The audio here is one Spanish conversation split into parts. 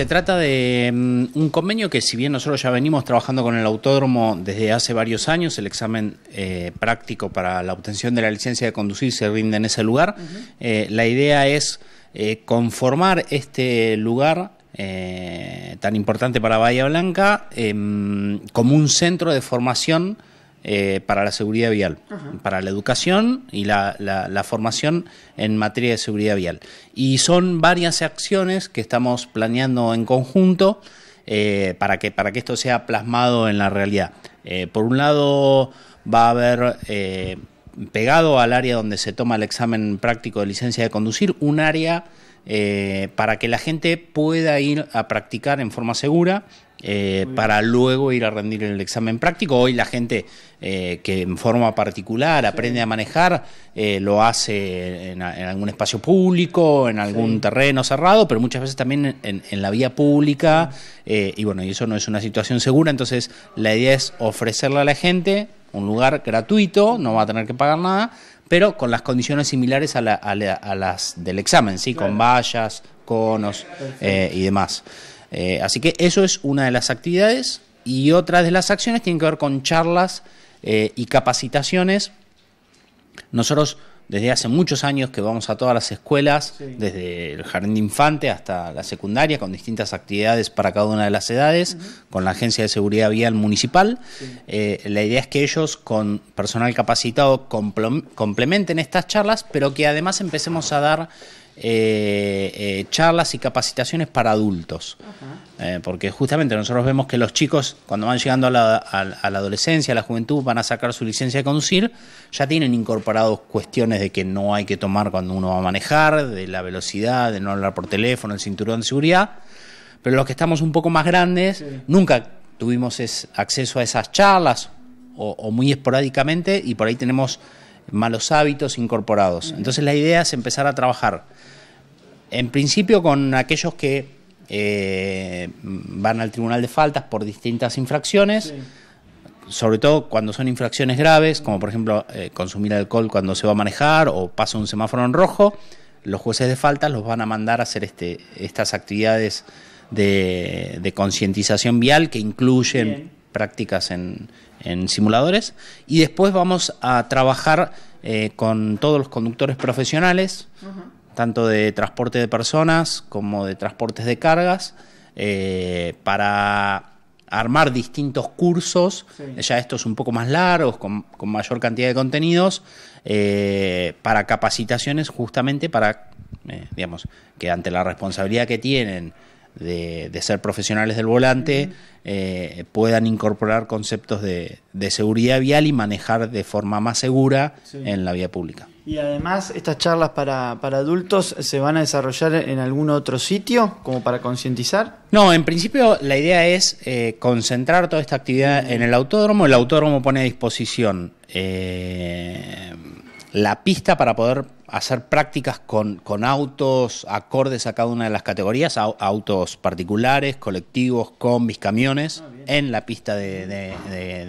Se trata de mm, un convenio que si bien nosotros ya venimos trabajando con el autódromo desde hace varios años, el examen eh, práctico para la obtención de la licencia de conducir se rinde en ese lugar, eh, la idea es eh, conformar este lugar tan importante para Bahía Blanca em, como un centro de formación eh, para la seguridad vial, para la educación y la, la, formación en materia de seguridad vial. Y son varias acciones que estamos planeando en conjunto eh, para, que, para que esto sea plasmado en la realidad. Eh, por un lado, va a haber pegado al área donde se toma el examen práctico de licencia de conducir, un área eh, para que la gente pueda ir a practicar en forma segura. Eh, para luego ir a rendir el examen práctico. Hoy la gente eh, que en forma particular aprende a manejar lo hace en, algún espacio público, en algún terreno cerrado, pero muchas veces también en, la vía pública. y bueno, y eso no es una situación segura. Entonces la idea es ofrecerle a la gente un lugar gratuito, no va a tener que pagar nada, pero con las condiciones similares a, las del examen, ¿sí? con vallas, conos eh, y demás. Eh, así que eso es una de las actividades y otra de las acciones tiene que ver con charlas eh, y capacitaciones. Nosotros desde hace muchos años que vamos a todas las escuelas, desde el jardín de infante hasta la secundaria, con distintas actividades para cada una de las edades, con la Agencia de Seguridad Vial Municipal. Eh, la idea es que ellos, con personal capacitado, complementen estas charlas, pero que además empecemos a dar eh, eh, charlas y capacitaciones para adultos. Eh, porque justamente nosotros vemos que los chicos, cuando van llegando a la, adolescencia, a la juventud, van a sacar su licencia de conducir, ya tienen incorporados cuestiones de que no hay que tomar cuando uno va a manejar, de la velocidad, de no hablar por teléfono, el cinturón de seguridad. Pero los que estamos un poco más grandes, nunca tuvimos acceso a esas charlas o muy esporádicamente y por ahí tenemos malos hábitos incorporados. Entonces la idea es empezar a trabajar, en principio con aquellos que eh, van al tribunal de faltas por distintas infracciones, sobre todo cuando son infracciones graves, como por ejemplo eh, consumir alcohol cuando se va a manejar o pasa un semáforo en rojo, los jueces de faltas los van a mandar a hacer este, estas actividades de, concientización vial que incluyen prácticas en, simuladores y después vamos a trabajar eh, con todos los conductores profesionales, tanto de transporte de personas como de transportes de cargas, eh, para armar distintos cursos, ya estos un poco más largos, con, mayor cantidad de contenidos, eh, para capacitaciones justamente para, digamos, que ante la responsabilidad que tienen de, ser profesionales del volante, eh, puedan incorporar conceptos de, seguridad vial y manejar de forma más segura en la vía pública. Y además, estas charlas para, adultos se van a desarrollar en algún otro sitio, como para concientizar. No, en principio la idea es eh, concentrar toda esta actividad en el autódromo. El autódromo pone a disposición... Eh, la pista para poder hacer prácticas con, autos acordes a cada una de las categorías, autos particulares, colectivos, combis, camiones, ah, en la pista de,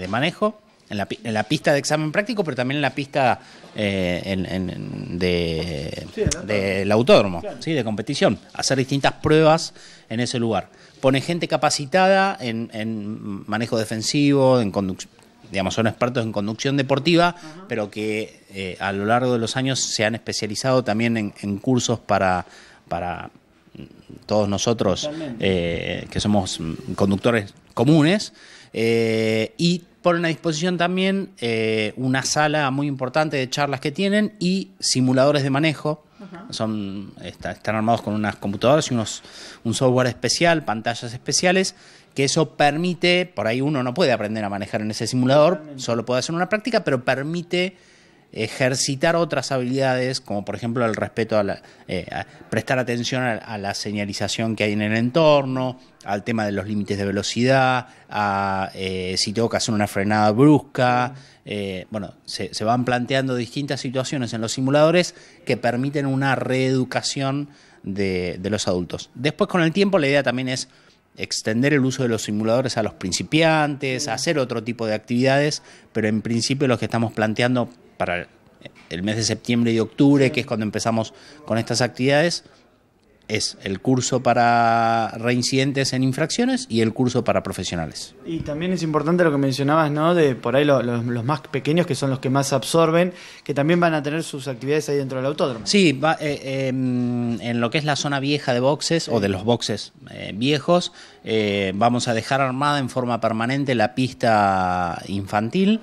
manejo, en la, pista de examen práctico, pero también en la pista eh, de, del autódromo, ¿sí? de competición, hacer distintas pruebas en ese lugar. Pone gente capacitada en, manejo defensivo, en conducción digamos, son expertos en conducción deportiva, pero que eh, a lo largo de los años se han especializado también en, cursos para, para todos nosotros eh, que somos conductores comunes eh, y ponen a disposición también una sala muy importante de charlas que tienen y simuladores de manejo. Son, están armados con unas computadoras y unos, un software especial, pantallas especiales que eso permite, por ahí uno no puede aprender a manejar en ese simulador, solo puede hacer una práctica, pero permite ejercitar otras habilidades, como por ejemplo el respeto a la, eh, prestar atención a, la señalización que hay en el entorno, al tema de los límites de velocidad, a eh, si tengo que hacer una frenada brusca. Eh, bueno, se, van planteando distintas situaciones en los simuladores que permiten una reeducación de los adultos. Después, con el tiempo, la idea también es extender el uso de los simuladores a los principiantes, hacer otro tipo de actividades, pero en principio los que estamos planteando para el mes de septiembre y octubre, que es cuando empezamos con estas actividades, es el curso para reincidentes en infracciones y el curso para profesionales. Y también es importante lo que mencionabas, ¿no? De por ahí los más pequeños, que son los que más absorben, que también van a tener sus actividades ahí dentro del autódromo. Sí, eh, em, en lo que es la zona vieja de boxes o de los boxes eh, viejos, eh, vamos a dejar armada en forma permanente la pista infantil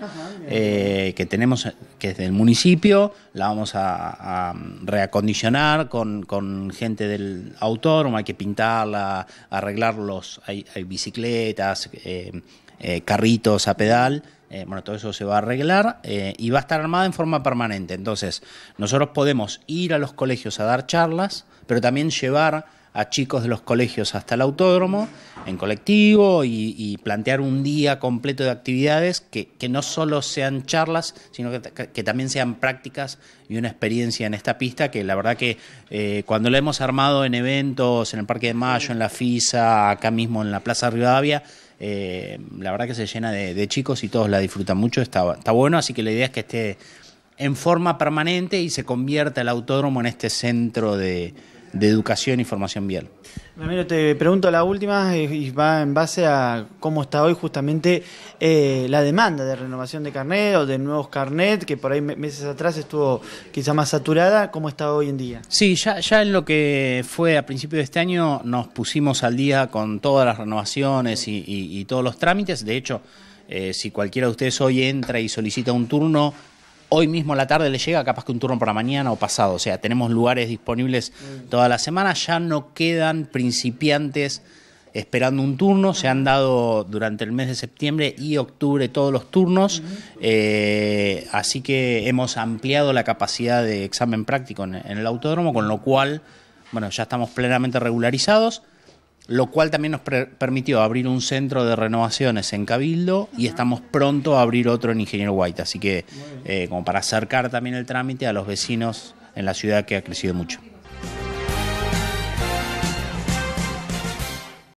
que tenemos, que es del municipio, la vamos a, reacondicionar con gente del autónomo hay que pintarla, arreglarlos, hay, hay bicicletas, eh, eh, carritos a pedal. Eh, bueno, todo eso se va a arreglar y va a estar armada en forma permanente. Entonces, nosotros podemos ir a los colegios a dar charlas, pero también llevar a chicos de los colegios hasta el autódromo, en colectivo, y, plantear un día completo de actividades que, no solo sean charlas, sino que, también sean prácticas y una experiencia en esta pista, que la verdad que eh, cuando la hemos armado en eventos, en el Parque de Mayo, en la FISA, acá mismo en la Plaza Rivadavia, eh, la verdad que se llena de, chicos y todos la disfrutan mucho, está bueno, así que la idea es que esté en forma permanente y se convierta el autódromo en este centro de de educación y formación vial. Ramiro, te pregunto la última y va en base a cómo está hoy justamente eh, la demanda de renovación de carnet o de nuevos carnet, que por ahí meses atrás estuvo quizá más saturada, ¿cómo está hoy en día? Sí, ya, ya en lo que fue a principio de este año nos pusimos al día con todas las renovaciones y, todos los trámites, de hecho... Eh, si cualquiera de ustedes hoy entra y solicita un turno, hoy mismo la tarde le llega, capaz que un turno para mañana o pasado. O sea, tenemos lugares disponibles mm. toda la semana, ya no quedan principiantes esperando un turno, se han dado durante el mes de septiembre y octubre todos los turnos, eh, así que hemos ampliado la capacidad de examen práctico en, en el autódromo, con lo cual, bueno, ya estamos plenamente regularizados lo cual también nos permitió abrir un centro de renovaciones en Cabildo y estamos pronto a abrir otro en Ingeniero White, así que eh, como para acercar también el trámite a los vecinos en la ciudad que ha crecido mucho.